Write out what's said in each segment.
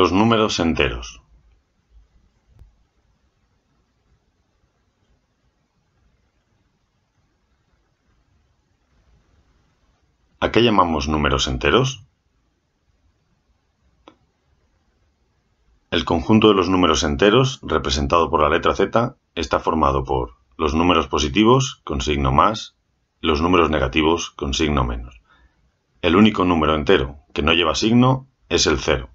Los números enteros. ¿A qué llamamos números enteros? El conjunto de los números enteros, representado por la letra Z, está formado por los números positivos con signo más los números negativos con signo menos. El único número entero que no lleva signo es el cero.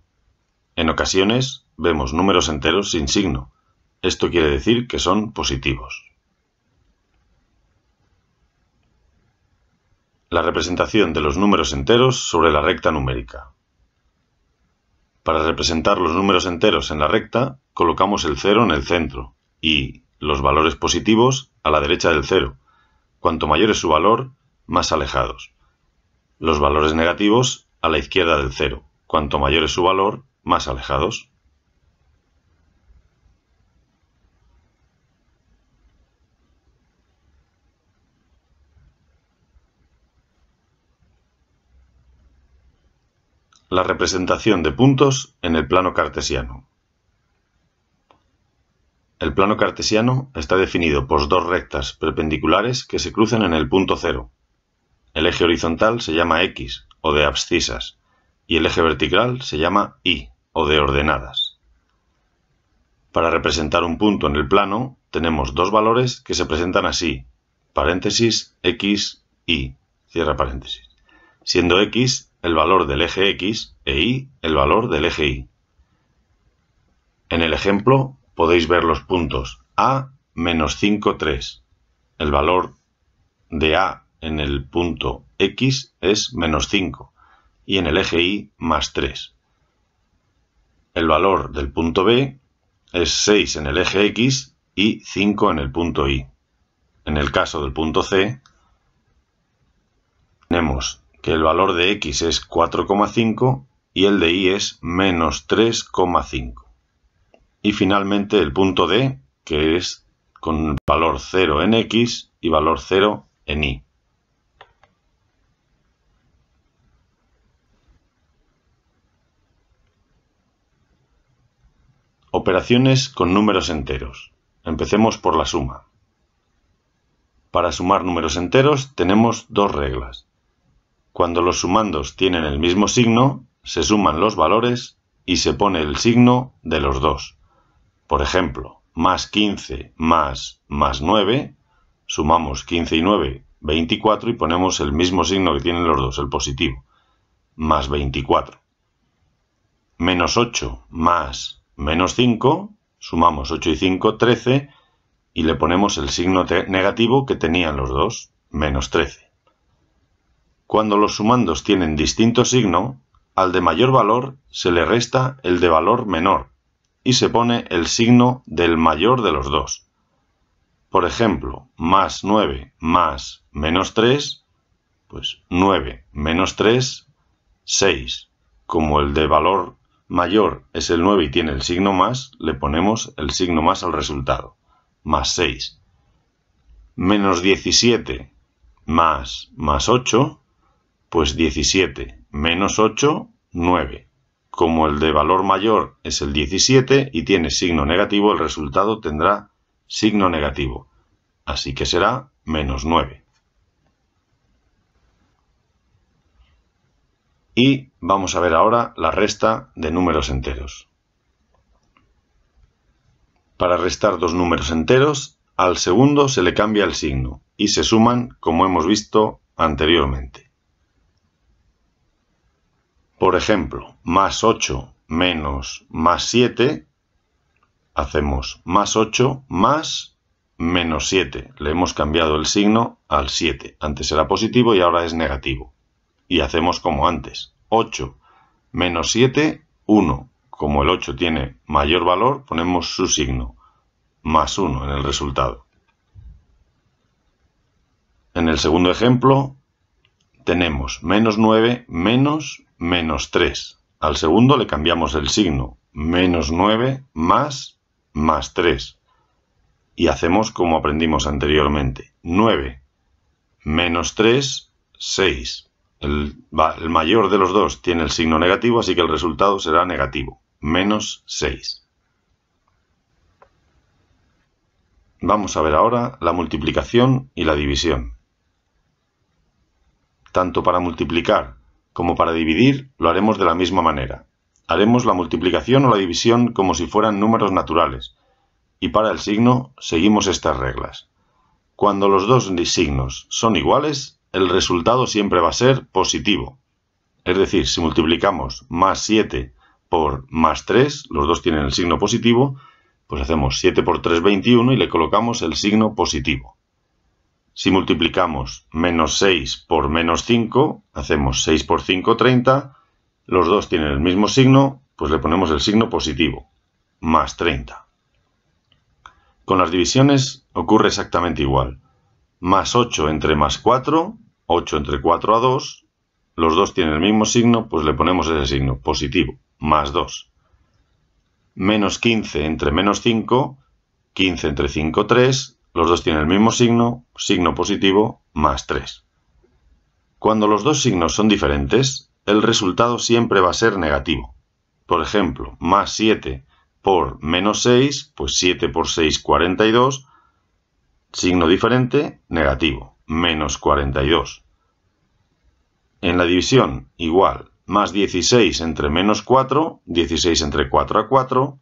En ocasiones vemos números enteros sin signo, esto quiere decir que son positivos. La representación de los números enteros sobre la recta numérica. Para representar los números enteros en la recta, colocamos el 0 en el centro y los valores positivos a la derecha del cero. Cuanto mayor es su valor, más alejados. Los valores negativos a la izquierda del cero. Cuanto mayor es su valor, más alejados. La representación de puntos en el plano cartesiano. El plano cartesiano está definido por dos rectas perpendiculares que se cruzan en el punto cero. El eje horizontal se llama X o de abscisas y el eje vertical se llama Y o de ordenadas. Para representar un punto en el plano, tenemos dos valores que se presentan así, paréntesis, x, y, cierra paréntesis, siendo x el valor del eje x e y el valor del eje y. En el ejemplo podéis ver los puntos a menos 5, 3. El valor de a en el punto x es menos 5 y en el eje y más 3. El valor del punto B es 6 en el eje X y 5 en el punto Y. En el caso del punto C, tenemos que el valor de X es 4,5 y el de Y es menos 3,5. Y finalmente el punto D, que es con valor 0 en X y valor 0 en Y. Operaciones con números enteros. Empecemos por la suma. Para sumar números enteros tenemos dos reglas. Cuando los sumandos tienen el mismo signo, se suman los valores y se pone el signo de los dos. Por ejemplo, más 15 más más 9, sumamos 15 y 9, 24 y ponemos el mismo signo que tienen los dos, el positivo, más 24. Menos 8 más menos 5, sumamos 8 y 5, 13, y le ponemos el signo negativo que tenían los dos, menos 13. Cuando los sumandos tienen distinto signo, al de mayor valor se le resta el de valor menor y se pone el signo del mayor de los dos. Por ejemplo, más 9 más menos 3, pues 9 menos 3, 6, como el de valor mayor es el 9 y tiene el signo más, le ponemos el signo más al resultado, más 6. Menos 17 más, más 8, pues 17 menos 8, 9. Como el de valor mayor es el 17 y tiene signo negativo, el resultado tendrá signo negativo. Así que será menos 9. Y vamos a ver ahora la resta de números enteros. Para restar dos números enteros, al segundo se le cambia el signo y se suman como hemos visto anteriormente. Por ejemplo, más 8 menos más 7, hacemos más 8 más menos 7. Le hemos cambiado el signo al 7. Antes era positivo y ahora es negativo y hacemos como antes. 8 menos 7, 1. Como el 8 tiene mayor valor, ponemos su signo, más 1 en el resultado. En el segundo ejemplo tenemos menos 9 menos menos 3. Al segundo le cambiamos el signo, menos 9 más más 3. Y hacemos como aprendimos anteriormente, 9 menos 3, 6. El, mayor de los dos tiene el signo negativo, así que el resultado será negativo, menos 6. Vamos a ver ahora la multiplicación y la división. Tanto para multiplicar como para dividir lo haremos de la misma manera. Haremos la multiplicación o la división como si fueran números naturales. Y para el signo seguimos estas reglas. Cuando los dos signos son iguales, el resultado siempre va a ser positivo. Es decir, si multiplicamos más 7 por más 3, los dos tienen el signo positivo, pues hacemos 7 por 3, 21 y le colocamos el signo positivo. Si multiplicamos menos 6 por menos 5, hacemos 6 por 5, 30, los dos tienen el mismo signo, pues le ponemos el signo positivo, más 30. Con las divisiones ocurre exactamente igual más 8 entre más 4, 8 entre 4 a 2, los dos tienen el mismo signo, pues le ponemos ese signo, positivo, más 2. Menos 15 entre menos 5, 15 entre 5, 3, los dos tienen el mismo signo, signo positivo, más 3. Cuando los dos signos son diferentes, el resultado siempre va a ser negativo. Por ejemplo, más 7 por menos 6, pues 7 por 6, 42, Signo diferente, negativo, menos 42. En la división, igual, más 16 entre menos 4, 16 entre 4 a 4,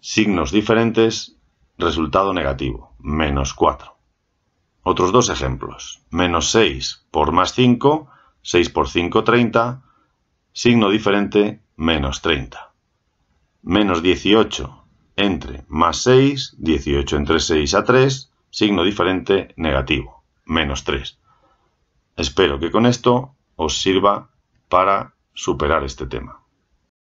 signos diferentes, resultado negativo, menos 4. Otros dos ejemplos, menos 6 por más 5, 6 por 5, 30, signo diferente, menos 30. Menos 18 entre más 6, 18 entre 6 a 3, signo diferente negativo, menos 3. Espero que con esto os sirva para superar este tema.